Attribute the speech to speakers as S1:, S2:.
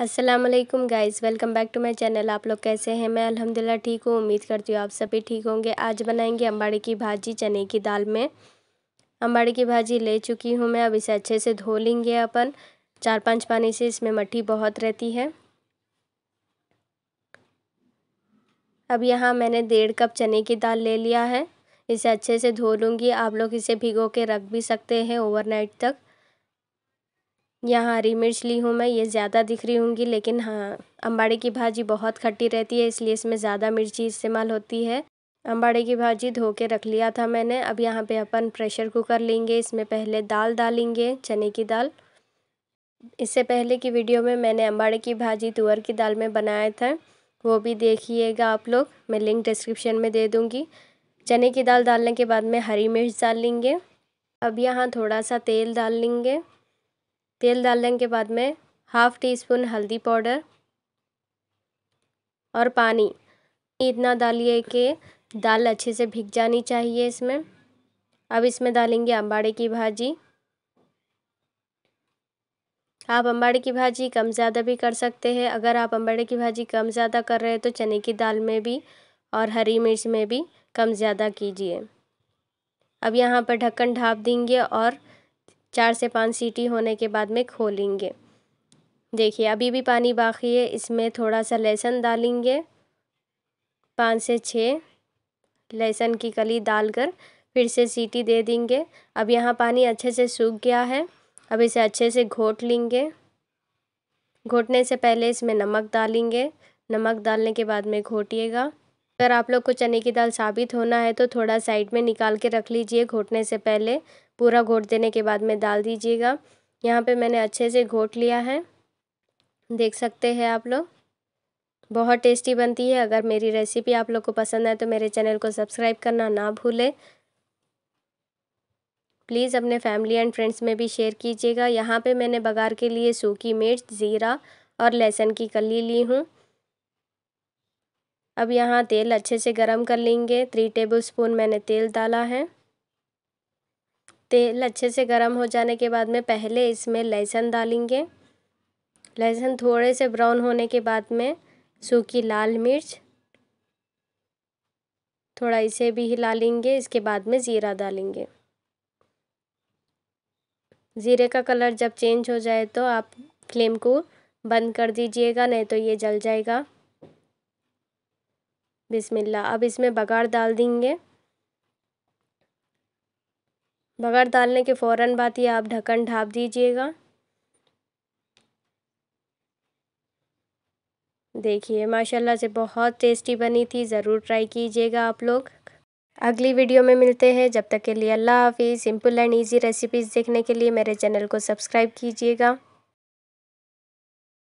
S1: Aslam guys welcome back to my channel आप लोग कैसे हैं मैं अल्हम्दुलिल्लाह ठीक हूँ उम्मीद करती हूँ आप सभी ठीक होंगे आज बनाएंगे अम्बाड़ी की भाजी चने की दाल में अम्बाड़ी की भाजी ले चुकी हूँ मैं अब इसे अच्छे से धो लेंगे अपन चार पांच पानी से इसमें मट्टी बहुत रहती है अब यहाँ मैंने डेढ़ कप चने की दाल ले लिया है इसे अच्छे से धो लूँगी आप लोग इसे भिगो के रख भी सकते हैं ओवरनाइट तक यहाँ हरी मिर्च ली हूँ मैं ये ज़्यादा दिख रही होंगी लेकिन हाँ अम्बाड़े की भाजी बहुत खट्टी रहती है इसलिए इसमें ज़्यादा मिर्ची इस्तेमाल होती है अम्बाड़े की भाजी धो के रख लिया था मैंने अब यहाँ पे अपन प्रेशर कुकर लेंगे इसमें पहले दाल डालेंगे चने की दाल इससे पहले की वीडियो में मैंने अम्बाड़े की भाजी तुअर की दाल में बनाया था वो भी देखिएगा आप लोग मैं लिंक डिस्क्रिप्शन में दे दूँगी चने की दाल डालने के बाद में हरी मिर्च डाल लेंगे अब यहाँ थोड़ा सा तेल डाल लेंगे तेल डालने के बाद में हाफ़ टी स्पून हल्दी पाउडर और पानी इतना डालिए कि दाल अच्छे से भिग जानी चाहिए इसमें अब इसमें डालेंगे अम्बाड़े की भाजी आप अम्बाड़े की भाजी कम ज़्यादा भी कर सकते हैं अगर आप अम्बाड़े की भाजी कम ज़्यादा कर रहे हैं तो चने की दाल में भी और हरी मिर्च में भी कम ज़्यादा कीजिए अब यहाँ पर ढक्कन ढाप देंगे और चार से पाँच सीटी होने के बाद में खोलेंगे देखिए अभी भी पानी बाकी है इसमें थोड़ा सा लहसुन डालेंगे पाँच से छः लहसुन की कली डालकर फिर से सीटी दे देंगे अब यहाँ पानी अच्छे से सूख गया है अब इसे अच्छे से घोट लेंगे घोटने से पहले इसमें नमक डालेंगे नमक डालने के बाद में घोटिएगा अगर आप लोग को चने की दाल साबित होना है तो थोड़ा साइड में निकाल के रख लीजिए घोटने से पहले पूरा घोट देने के बाद में डाल दीजिएगा यहाँ पे मैंने अच्छे से घोट लिया है देख सकते हैं आप लोग बहुत टेस्टी बनती है अगर मेरी रेसिपी आप लोग को पसंद आए तो मेरे चैनल को सब्सक्राइब करना ना भूलें प्लीज़ अपने फैमिली एंड फ्रेंड्स में भी शेयर कीजिएगा यहाँ पे मैंने बघार के लिए सूखी मिर्च ज़ीरा और लहसुन की कली ली हूँ अब यहाँ तेल अच्छे से गरम कर लेंगे थ्री टेबल स्पून मैंने तेल डाला है तेल अच्छे से गरम हो जाने के बाद में पहले इसमें लहसुन डालेंगे लहसुन थोड़े से ब्राउन होने के बाद में सूखी लाल मिर्च थोड़ा इसे भी हिला लेंगे इसके बाद में ज़ीरा डालेंगे ज़ीरे का कलर जब चेंज हो जाए तो आप फ्लेम को बंद कर दीजिएगा नहीं तो ये जल जाएगा बिस्मिल्ला अब इसमें बघार डाल देंगे बघार डालने के फ़ौर बाद ये आप ढक्कन ढाप दीजिएगा देखिए माशाल्लाह से बहुत टेस्टी बनी थी ज़रूर ट्राई कीजिएगा आप लोग अगली वीडियो में मिलते हैं जब तक के लिए अल्लाह हाफिज़ सिंपल एंड इजी रेसिपीज़ देखने के लिए मेरे चैनल को सब्सक्राइब कीजिएगा